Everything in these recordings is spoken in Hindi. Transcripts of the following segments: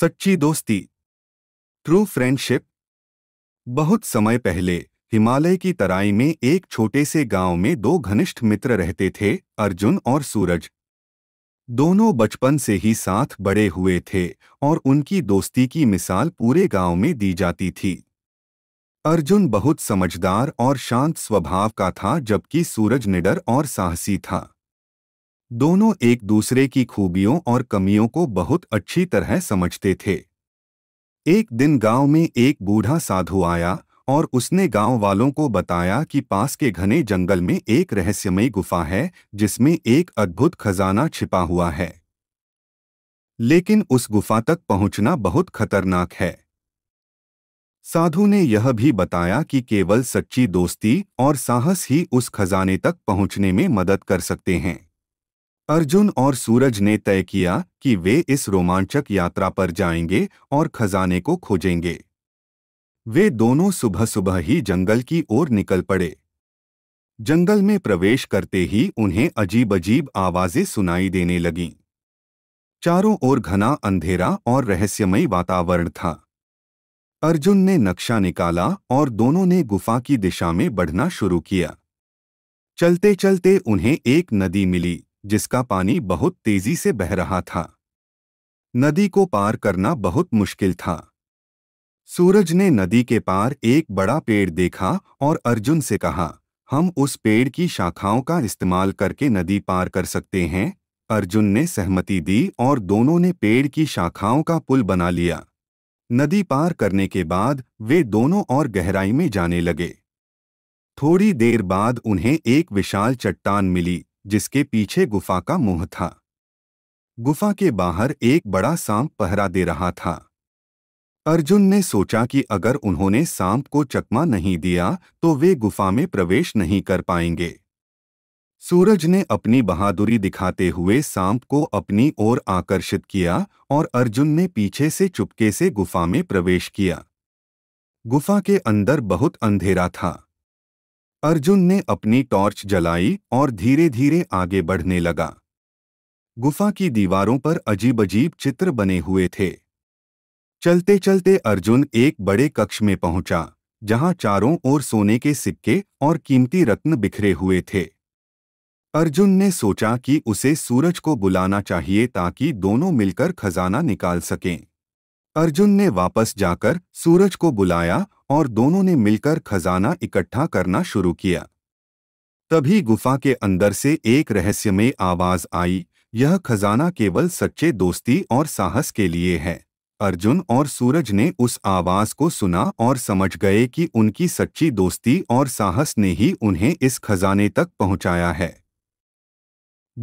सच्ची दोस्ती ट्रू फ्रेंडशिप बहुत समय पहले हिमालय की तराई में एक छोटे से गांव में दो घनिष्ठ मित्र रहते थे अर्जुन और सूरज दोनों बचपन से ही साथ बड़े हुए थे और उनकी दोस्ती की मिसाल पूरे गांव में दी जाती थी अर्जुन बहुत समझदार और शांत स्वभाव का था जबकि सूरज निडर और साहसी था दोनों एक दूसरे की खूबियों और कमियों को बहुत अच्छी तरह समझते थे एक दिन गांव में एक बूढ़ा साधु आया और उसने गांव वालों को बताया कि पास के घने जंगल में एक रहस्यमयी गुफा है जिसमें एक अद्भुत खजाना छिपा हुआ है लेकिन उस गुफा तक पहुंचना बहुत खतरनाक है साधु ने यह भी बताया कि केवल सच्ची दोस्ती और साहस ही उस खजाने तक पहुंचने में मदद कर सकते हैं अर्जुन और सूरज ने तय किया कि वे इस रोमांचक यात्रा पर जाएंगे और खजाने को खोजेंगे वे दोनों सुबह सुबह ही जंगल की ओर निकल पड़े जंगल में प्रवेश करते ही उन्हें अजीब अजीब आवाजें सुनाई देने लगीं चारों ओर घना अंधेरा और रहस्यमयी वातावरण था अर्जुन ने नक्शा निकाला और दोनों ने गुफा की दिशा में बढ़ना शुरू किया चलते चलते उन्हें एक नदी मिली जिसका पानी बहुत तेजी से बह रहा था नदी को पार करना बहुत मुश्किल था सूरज ने नदी के पार एक बड़ा पेड़ देखा और अर्जुन से कहा हम उस पेड़ की शाखाओं का इस्तेमाल करके नदी पार कर सकते हैं अर्जुन ने सहमति दी और दोनों ने पेड़ की शाखाओं का पुल बना लिया नदी पार करने के बाद वे दोनों और गहराई में जाने लगे थोड़ी देर बाद उन्हें एक विशाल चट्टान मिली जिसके पीछे गुफा का मुंह था गुफा के बाहर एक बड़ा सांप पहरा दे रहा था अर्जुन ने सोचा कि अगर उन्होंने सांप को चकमा नहीं दिया तो वे गुफा में प्रवेश नहीं कर पाएंगे सूरज ने अपनी बहादुरी दिखाते हुए सांप को अपनी ओर आकर्षित किया और अर्जुन ने पीछे से चुपके से गुफा में प्रवेश किया गुफा के अंदर बहुत अंधेरा था अर्जुन ने अपनी टॉर्च जलाई और धीरे धीरे आगे बढ़ने लगा गुफा की दीवारों पर अजीब अजीब चित्र बने हुए थे चलते चलते अर्जुन एक बड़े कक्ष में पहुंचा जहां चारों ओर सोने के सिक्के और कीमती रत्न बिखरे हुए थे अर्जुन ने सोचा कि उसे सूरज को बुलाना चाहिए ताकि दोनों मिलकर खजाना निकाल सकें अर्जुन ने वापस जाकर सूरज को बुलाया और दोनों ने मिलकर खजाना इकट्ठा करना शुरू किया तभी गुफा के अंदर से एक रहस्यमय आवाज आई यह खजाना केवल सच्चे दोस्ती और साहस के लिए है अर्जुन और सूरज ने उस आवाज को सुना और समझ गए कि उनकी सच्ची दोस्ती और साहस ने ही उन्हें इस खजाने तक पहुंचाया है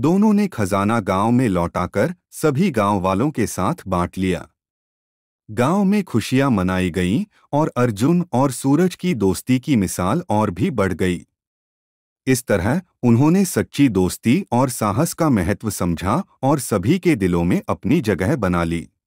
दोनों ने खजाना गांव में लौटाकर सभी गांव वालों के साथ बांट लिया गांव में खुशियां मनाई गईं और अर्जुन और सूरज की दोस्ती की मिसाल और भी बढ़ गई इस तरह उन्होंने सच्ची दोस्ती और साहस का महत्व समझा और सभी के दिलों में अपनी जगह बना ली